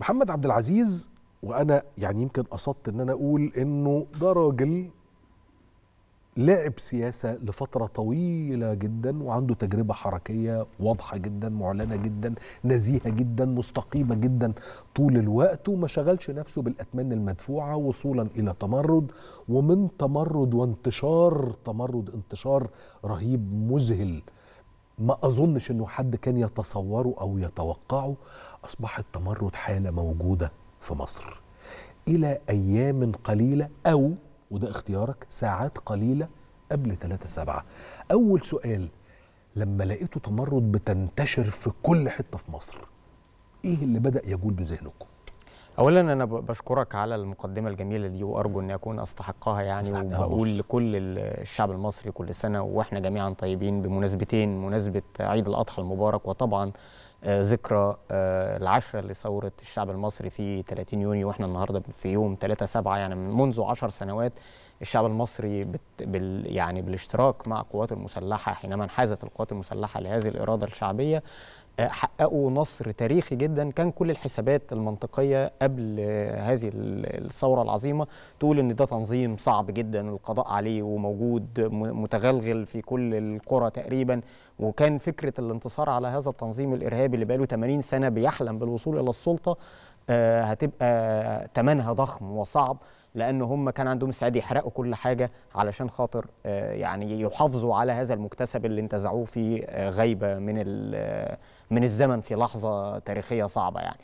محمد عبد العزيز وانا يعني يمكن قصدت ان انا اقول انه ده راجل لعب سياسه لفتره طويله جدا وعنده تجربه حركيه واضحه جدا معلنه جدا نزيهه جدا مستقيمه جدا طول الوقت وما شغلش نفسه بالاتمان المدفوعه وصولا الى تمرد ومن تمرد وانتشار تمرد انتشار رهيب مذهل ما اظنش انه حد كان يتصوره او يتوقعه اصبح التمرد حاله موجوده في مصر الى ايام قليله او وده اختيارك ساعات قليله قبل 3 سبعة اول سؤال لما لقيته تمرد بتنتشر في كل حته في مصر ايه اللي بدا يجول بذهنكم اولا انا بشكرك على المقدمه الجميله دي وارجو ان اكون استحقها يعني وبقول لكل الشعب المصري كل سنه واحنا جميعا طيبين بمناسبتين مناسبه عيد الاضحى المبارك وطبعا آه، ذكرى آه، العشرة لثورة الشعب المصري في 30 يونيو واحنا النهاردة في يوم 3 سبعة يعني منذ 10 سنوات الشعب المصري بت بال يعني بالاشتراك مع القوات المسلحه حينما انحازت القوات المسلحه لهذه الاراده الشعبيه آه، حققوا نصر تاريخي جدا كان كل الحسابات المنطقيه قبل هذه الثوره العظيمه تقول ان ده تنظيم صعب جدا القضاء عليه وموجود متغلغل في كل القرى تقريبا وكان فكره الانتصار على هذا التنظيم الارهابي اللي بقاله 80 سنه بيحلم بالوصول الى السلطه آه، هتبقى ثمنها ضخم وصعب لان هم كان عندهم استعداد يحرقوا كل حاجه علشان خاطر آه، يعني يحافظوا على هذا المكتسب اللي انتزعوه في آه، غيبه من من الزمن في لحظه تاريخيه صعبه يعني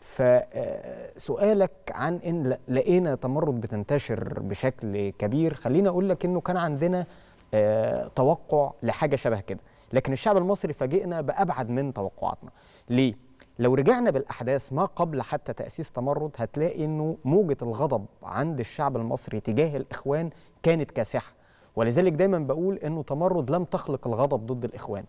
فسؤالك عن ان لقينا تمرد بتنتشر بشكل كبير خليني اقول لك انه كان عندنا توقع لحاجه شبه كده لكن الشعب المصري فاجئنا بابعد من توقعاتنا ليه لو رجعنا بالاحداث ما قبل حتى تاسيس تمرد هتلاقي انه موجه الغضب عند الشعب المصري تجاه الاخوان كانت كاسحه ولذلك دايما بقول انه تمرد لم تخلق الغضب ضد الاخوان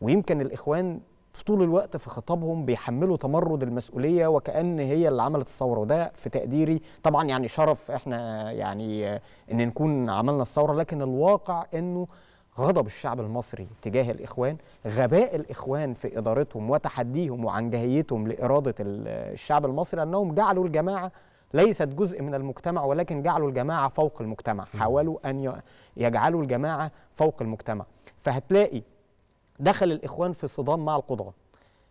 ويمكن الاخوان في طول الوقت في خطابهم بيحملوا تمرد المسؤوليه وكان هي اللي عملت الثوره وده في تقديري طبعا يعني شرف احنا يعني ان نكون عملنا الثوره لكن الواقع انه غضب الشعب المصري تجاه الإخوان غباء الإخوان في إدارتهم وتحديهم وعنجهيتهم لإرادة الشعب المصري أنهم جعلوا الجماعة ليست جزء من المجتمع ولكن جعلوا الجماعة فوق المجتمع حاولوا أن يجعلوا الجماعة فوق المجتمع فهتلاقي دخل الإخوان في صدام مع القضاة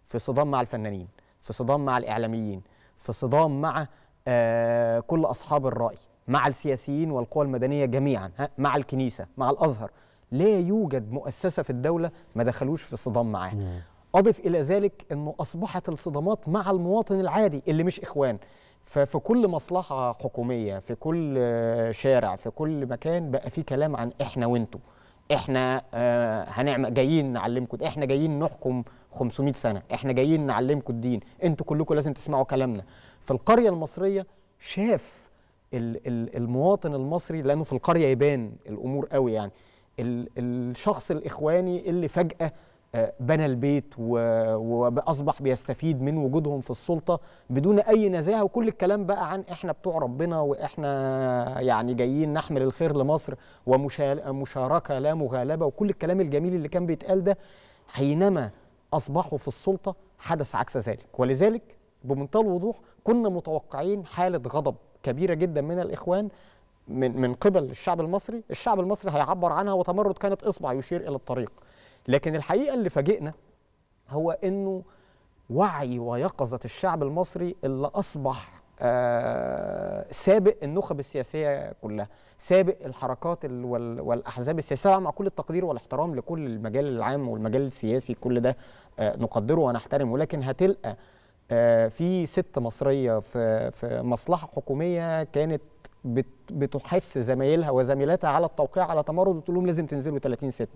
في صدام مع الفنانين في صدام مع الإعلاميين في صدام مع آه كل أصحاب الرأي مع السياسيين والقوى المدنية جميعا مع الكنيسة مع الأزهر لا يوجد مؤسسة في الدولة ما دخلوش في صدام معاه أضف إلى ذلك أنه أصبحت الصدامات مع المواطن العادي اللي مش إخوان ففي كل مصلحة حكومية في كل شارع في كل مكان بقى في كلام عن إحنا وإنتوا احنا وانتوا آه، احنا هنعمل جايين نعلمكم احنا جايين نحكم 500 سنه احنا جايين نعلمكم الدين انتوا كلكم لازم تسمعوا كلامنا في القرية المصريه شاف المواطن المصري لانه في القريه يبان الامور قوي يعني الشخص الاخواني اللي فجاه آه، بنى البيت واصبح بيستفيد من وجودهم في السلطه بدون اي نزاهه وكل الكلام بقى عن احنا بتوع ربنا واحنا يعني جايين نحمل الخير لمصر ومشاركه لا مغالبه وكل الكلام الجميل اللي كان بيتقال ده حينما اصبحوا في السلطه حدث عكس ذلك ولذلك بمنتهى الوضوح كنا متوقعين حاله غضب كبيره جدا من الاخوان من من قبل الشعب المصري الشعب المصري هيعبر عنها وتمرد كانت اصبع يشير الى الطريق لكن الحقيقه اللي فاجئنا هو انه وعي ويقظه الشعب المصري اللي اصبح آه، سابق النخب السياسيه كلها سابق الحركات والاحزاب السياسيه مع كل التقدير والاحترام لكل المجال العام والمجال السياسي كل ده آه، نقدره ونحترمه لكن هتلقى آه، في ست مصريه في في مصلحه حكوميه كانت بت بتحث زمايلها وزميلاتها على التوقيع على تمرد وتقول لهم لازم تنزلوا 30 6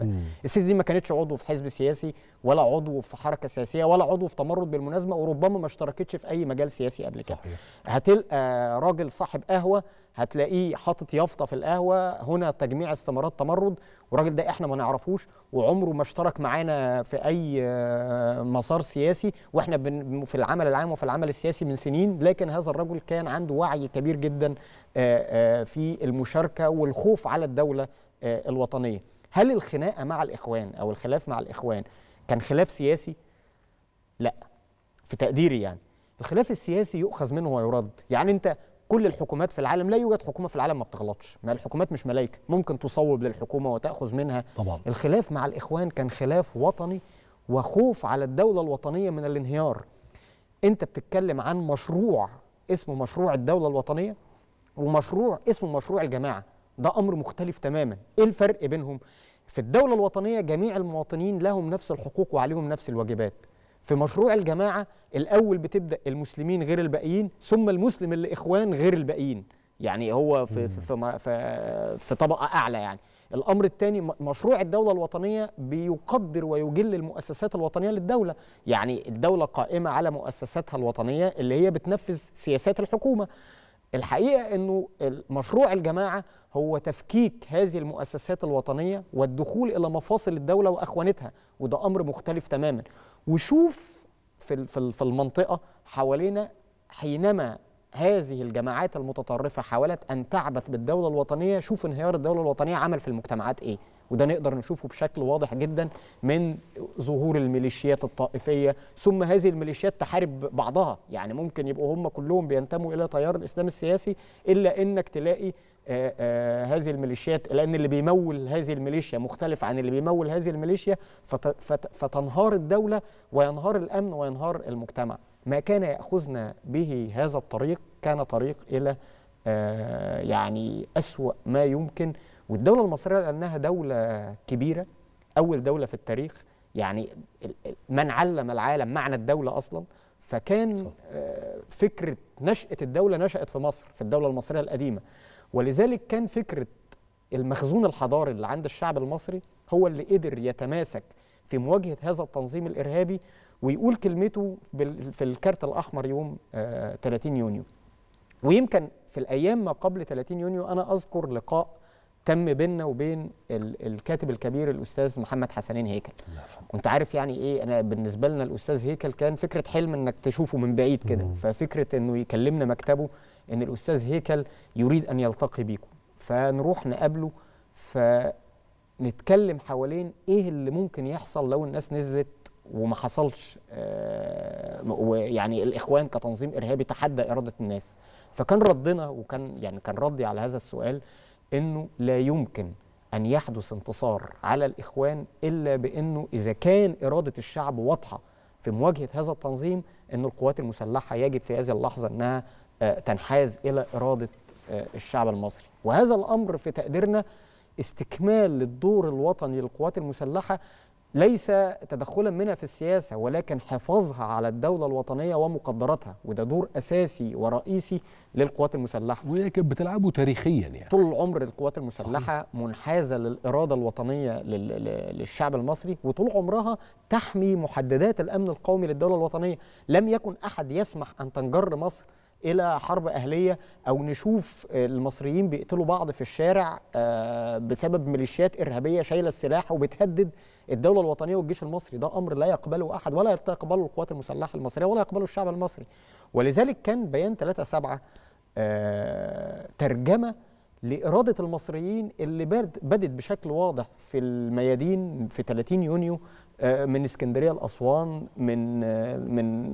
الست دي ما كانتش عضو في حزب سياسي ولا عضو في حركه سياسيه ولا عضو في تمرد بالمناسبه وربما ما اشتركتش في اي مجال سياسي قبل كده هتلقى آه، راجل صاحب قهوه هتلاقيه حاطط يافطه في القهوه هنا تجميع استمارات تمرد والراجل ده احنا ما نعرفوش وعمره ما اشترك معانا في اي آه، مسار سياسي واحنا في العمل العام وفي العمل السياسي من سنين لكن هذا الرجل كان عنده وعي كبير جدا آه، في المشاركه والخوف على الدوله آه، الوطنيه هل الخناقه مع الاخوان او الخلاف مع الاخوان كان خلاف سياسي لا في تقديري يعني الخلاف السياسي يؤخذ منه ويرد يعني انت كل الحكومات في العالم لا يوجد حكومه في العالم ما بتغلطش ما الحكومات مش ملائكه ممكن تصوب للحكومه وتاخذ منها طبعا. الخلاف مع الاخوان كان خلاف وطني وخوف على الدوله الوطنيه من الانهيار انت بتتكلم عن مشروع اسمه مشروع الدوله الوطنيه ومشروع اسمه مشروع الجماعه ده امر مختلف تماما ايه الفرق بينهم في الدوله الوطنيه جميع المواطنين لهم نفس الحقوق وعليهم نفس الواجبات في مشروع الجماعه الاول بتبدا المسلمين غير الباقيين ثم المسلم اللي اخوان غير الباقيين يعني هو في في في, في طبقه اعلى يعني الامر الثاني مشروع الدوله الوطنيه بيقدر ويجل المؤسسات الوطنيه للدوله يعني الدوله قائمه على مؤسساتها الوطنيه اللي هي بتنفذ سياسات الحكومه الحقيقه انه مشروع الجماعه هو تفكيك هذه المؤسسات الوطنيه والدخول الى مفاصل الدوله واخوانتها وده امر مختلف تماما وشوف في في المنطقه حوالينا حينما هذه الجماعات المتطرفه حاولت ان تعبث بالدوله الوطنيه شوف انهيار الدوله الوطنيه عمل في المجتمعات ايه وده نقدر نشوفه بشكل واضح جدا من ظهور الميليشيات الطائفيه ثم هذه الميليشيات تحارب بعضها يعني ممكن يبقوا هم كلهم بينتموا الى تيار الاسلام السياسي الا انك تلاقي آآ آه، آآ آه، هذه الميليشيات لان اللي بيمول هذه الميليشيا مختلف عن اللي بيمول هذه الميليشيا فت فتنهار الدوله وينهار الامن وينهار المجتمع ما كان ياخذنا به هذا الطريق كان طريق الى آه، يعني اسوا ما يمكن والدوله المصريه لانها دوله كبيره اول دوله في التاريخ يعني من علم العالم معنى الدوله اصلا فكان آه، فكره نشاه الدوله نشات في مصر في الدوله المصريه القديمه ولذلك كان فكره المخزون الحضاري اللي عند الشعب المصري هو اللي قدر يتماسك في مواجهه هذا التنظيم الارهابي ويقول كلمته في الكارت الاحمر يوم 30 آه، يونيو ويمكن في الايام ما قبل 30 يونيو انا اذكر لقاء تم بيننا وبين الكاتب الكبير الاستاذ محمد حسنين هيكل وانت عارف يعني ايه انا بالنسبه لنا الاستاذ هيكل كان فكره حلم انك تشوفه من بعيد كده ففكره انه يكلمنا مكتبه ان الاستاذ هيكل يريد ان يلتقي بيكم فنروح نقابله فنتكلم حوالين ايه اللي ممكن يحصل لو الناس نزلت وما حصلش آه، يعني ويعني الاخوان كتنظيم ارهابي تحدى اراده الناس فكان ردنا وكان يعني كان ردي على هذا السؤال انه لا يمكن ان يحدث انتصار على الاخوان الا بانه اذا كان اراده الشعب واضحه في مواجهه هذا التنظيم ان القوات المسلحه يجب في هذه اللحظه انها آه، تنحاز الى اراده آه، الشعب المصري وهذا الامر في تقديرنا استكمال للدور الوطني للقوات المسلحه ليس تدخلا منها في السياسة ولكن حفاظها على الدولة الوطنية ومقدراتها وده دور أساسي ورئيسي للقوات المسلحة وهي كانت بتلعبه تاريخيا يعني طول عمر القوات المسلحة صحيح. منحازة للإرادة الوطنية للشعب المصري وطول عمرها تحمي محددات الأمن القومي للدولة الوطنية لم يكن أحد يسمح أن تنجر مصر الى حرب اهليه او نشوف المصريين بيقتلوا بعض في الشارع آه، بسبب ميليشيات ارهابيه شايله السلاح وبتهدد الدوله الوطنيه والجيش المصري ده امر لا يقبله احد ولا تقبله القوات المسلحه المصريه ولا يقبله الشعب المصري ولذلك كان بيان 3 7 آه، ترجمه لإرادة المصريين اللي بدت بشكل واضح في الميادين في 30 يونيو آه، من اسكندريه لاسوان من آه، من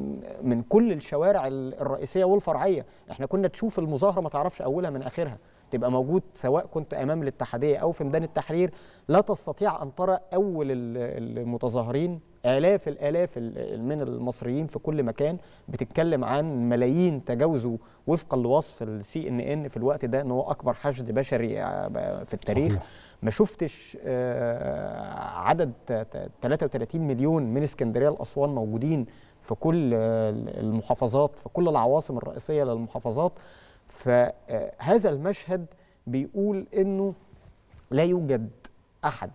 من كل الشوارع الرئيسيه والفرعيه احنا كنا تشوف المظاهره ما تعرفش اولها من اخرها تبقى موجود سواء كنت امام الاتحاديه او في ميدان التحرير لا تستطيع ان ترى اول المتظاهرين الاف الالاف من المصريين في كل مكان بتتكلم عن ملايين تجاوزوا وفقا لوصف السي ان ان في الوقت ده ان هو اكبر حشد بشري آه، في التاريخ صحيح. ما شفتش آه، عدد 33 مليون من اسكندريه لاسوان موجودين في كل آه، المحافظات في كل العواصم الرئيسيه للمحافظات فهذا المشهد بيقول انه لا يوجد احد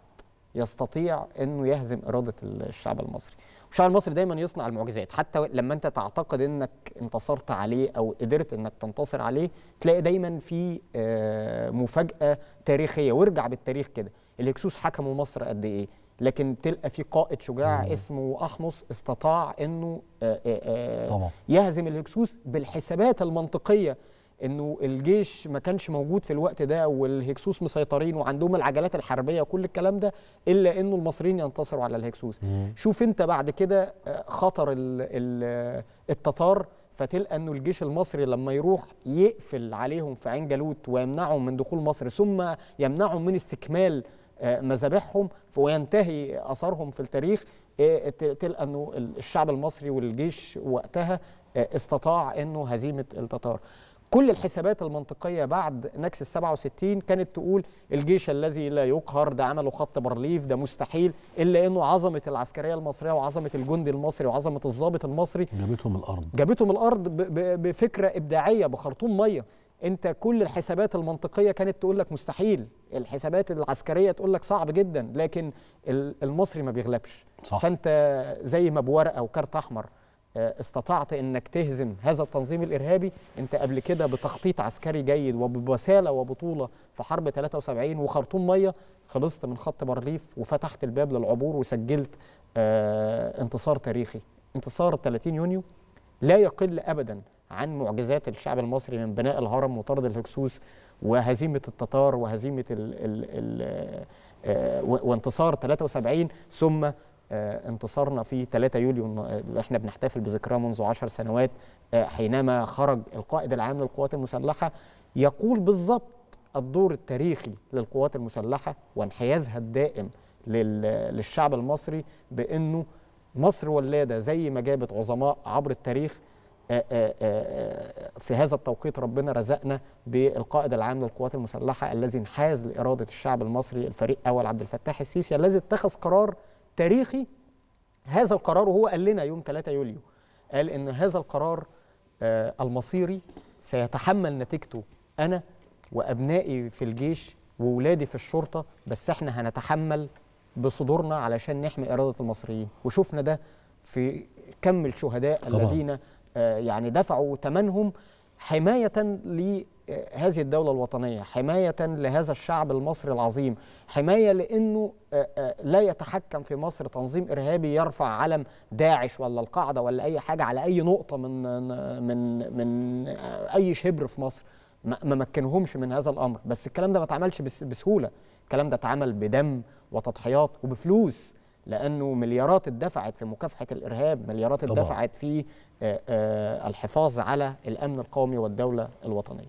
يستطيع انه يهزم اراده الشعب المصري والشعب المصري دايما يصنع المعجزات حتى لما انت تعتقد انك انتصرت عليه او قدرت انك تنتصر عليه تلاقي دايما في آه، مفاجاه تاريخيه وارجع بالتاريخ كده الهكسوس حكموا مصر قد ايه لكن تلقى في قائد شجاع مم. اسمه احمص استطاع انه آه، آه، يهزم الهكسوس بالحسابات المنطقيه انه الجيش ما كانش موجود في الوقت ده والهكسوس مسيطرين وعندهم العجلات الحربيه وكل الكلام ده الا انه المصريين ينتصروا على الهكسوس مم. شوف انت بعد كده آه، خطر الـ الـ التتار فتلقى انه الجيش المصري لما يروح يقفل عليهم في عين جالوت ويمنعهم من دخول مصر ثم يمنعهم من استكمال آه، مذابحهم وينتهي اثرهم في التاريخ آه، تلقى انه الشعب المصري والجيش وقتها استطاع انه هزيمه التتار كل الحسابات المنطقيه بعد نكسه 67 كانت تقول الجيش الذي لا يقهر ده عملوا خط برليف ده مستحيل الا انه عظمه العسكريه المصريه وعظمه الجندي المصري وعظمه الضابط المصري جابتهم الارض جابتهم الارض بفكره ابداعيه بخرطوم ميه انت كل الحسابات المنطقيه كانت تقول لك مستحيل الحسابات العسكريه تقول لك صعب جدا لكن المصري ما بيغلبش صح. فانت زي ما بورقه وكارت احمر آه، استطعت انك تهزم هذا التنظيم الارهابي انت قبل كده بتخطيط عسكري جيد وببساله وبطوله في حرب 73 وخرطوم ميه خلصت من خط بارليف وفتحت الباب للعبور وسجلت آه، انتصار تاريخي انتصار 30 يونيو لا يقل ابدا عن معجزات الشعب المصري من بناء الهرم وطرد الهكسوس وهزيمه التتار وهزيمه ال آه، وانتصار 73 ثم آه، انتصارنا في 3 يوليو آه، احنا بنحتفل بذكراه منذ 10 سنوات آه، حينما خرج القائد العام للقوات المسلحه يقول بالضبط الدور التاريخي للقوات المسلحه وانحيازها الدائم للشعب المصري بانه مصر ولاده زي ما جابت عظماء عبر التاريخ في هذا التوقيت ربنا رزقنا بالقائد العام للقوات المسلحه الذي انحاز لاراده الشعب المصري الفريق اول عبد الفتاح السيسي الذي اتخذ قرار تاريخي هذا القرار وهو قال لنا يوم 3 يوليو قال ان هذا القرار آه، المصيري سيتحمل نتيجته انا وابنائي في الجيش وولادي في الشرطه بس احنا هنتحمل بصدورنا علشان نحمي اراده المصريين وشفنا ده في كم الشهداء طبعا. الذين آه، يعني دفعوا ثمنهم حمايه هذه الدولة الوطنية حماية لهذا الشعب المصري العظيم حماية لأنه لا يتحكم في مصر تنظيم إرهابي يرفع علم داعش ولا القاعدة ولا أي حاجة على أي نقطة من, من, من أي شبر في مصر ما مكنهمش من هذا الأمر بس الكلام ده ما اتعملش بسهولة الكلام ده اتعمل بدم وتضحيات وبفلوس لانه مليارات اتدفعت في مكافحه الارهاب مليارات اتدفعت في الحفاظ على الامن القومي والدوله الوطنيه